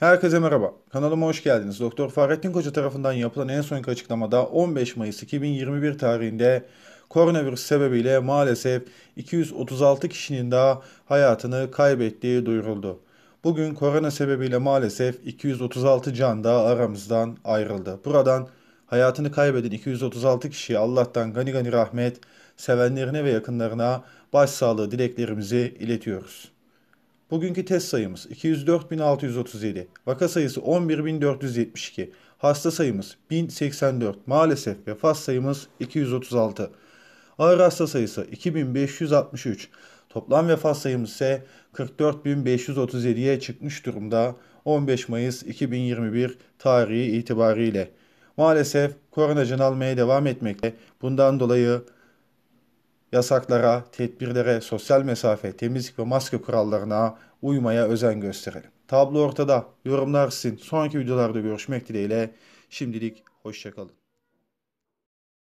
Herkese merhaba. Kanalıma hoş geldiniz. Doktor Fahrettin Koca tarafından yapılan en sonki açıklamada 15 Mayıs 2021 tarihinde koronavirüs sebebiyle maalesef 236 kişinin daha hayatını kaybettiği duyuruldu. Bugün korona sebebiyle maalesef 236 can daha aramızdan ayrıldı. Buradan hayatını kaybeden 236 kişiye Allah'tan gani gani rahmet, sevenlerine ve yakınlarına başsağlığı dileklerimizi iletiyoruz. Bugünkü test sayımız 204.637, vaka sayısı 11.472, hasta sayımız 1084, maalesef vefat sayımız 236. Ağır hasta sayısı 2563, toplam vefat sayımız ise 44.537'ye çıkmış durumda 15 Mayıs 2021 tarihi itibariyle. Maalesef koronacan almaya devam etmekte. Bundan dolayı yasaklara, tedbirlere, sosyal mesafe, temizlik ve maske kurallarına uymaya özen gösterelim. Tablo ortada. Yorumlar sizin. Sonraki videolarda görüşmek dileğiyle. Şimdilik hoşçakalın.